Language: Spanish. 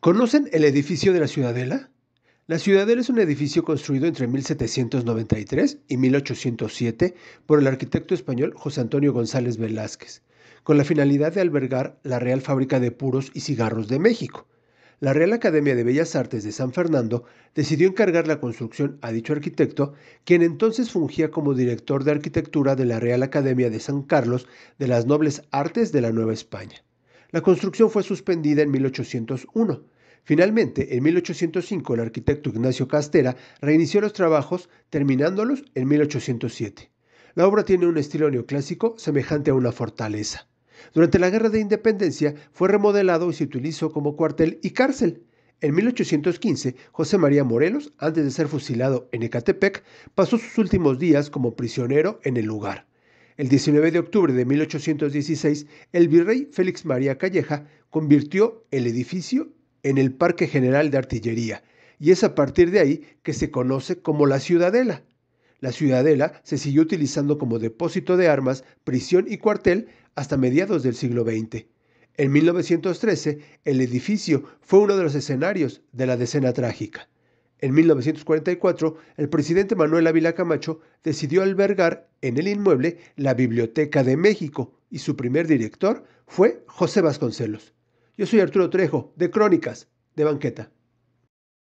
¿Conocen el edificio de la Ciudadela? La Ciudadela es un edificio construido entre 1793 y 1807 por el arquitecto español José Antonio González Velázquez, con la finalidad de albergar la Real Fábrica de Puros y Cigarros de México. La Real Academia de Bellas Artes de San Fernando decidió encargar la construcción a dicho arquitecto, quien entonces fungía como director de arquitectura de la Real Academia de San Carlos de las Nobles Artes de la Nueva España. La construcción fue suspendida en 1801. Finalmente, en 1805 el arquitecto Ignacio Castera reinició los trabajos, terminándolos en 1807. La obra tiene un estilo neoclásico semejante a una fortaleza. Durante la Guerra de Independencia fue remodelado y se utilizó como cuartel y cárcel. En 1815, José María Morelos, antes de ser fusilado en Ecatepec, pasó sus últimos días como prisionero en el lugar. El 19 de octubre de 1816, el virrey Félix María Calleja convirtió el edificio en el Parque General de Artillería, y es a partir de ahí que se conoce como la Ciudadela. La Ciudadela se siguió utilizando como depósito de armas, prisión y cuartel hasta mediados del siglo XX. En 1913, el edificio fue uno de los escenarios de la decena trágica. En 1944, el presidente Manuel Ávila Camacho decidió albergar en el inmueble la Biblioteca de México y su primer director fue José Vasconcelos. Yo soy Arturo Trejo, de Crónicas, de Banqueta.